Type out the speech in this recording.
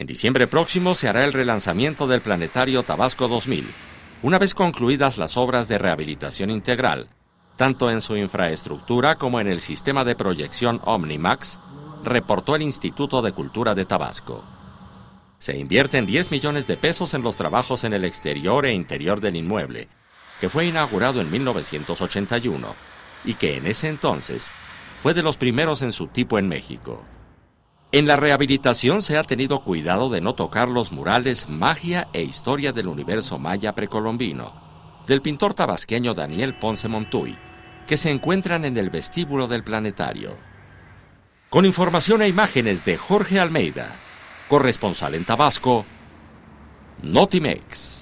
En diciembre próximo se hará el relanzamiento del planetario Tabasco 2000, una vez concluidas las obras de rehabilitación integral, tanto en su infraestructura como en el sistema de proyección Omnimax, reportó el Instituto de Cultura de Tabasco. Se invierten 10 millones de pesos en los trabajos en el exterior e interior del inmueble, que fue inaugurado en 1981 y que en ese entonces fue de los primeros en su tipo en México. En la rehabilitación se ha tenido cuidado de no tocar los murales Magia e Historia del Universo Maya Precolombino, del pintor tabasqueño Daniel Ponce Montuy, que se encuentran en el vestíbulo del planetario. Con información e imágenes de Jorge Almeida, corresponsal en Tabasco, Notimex.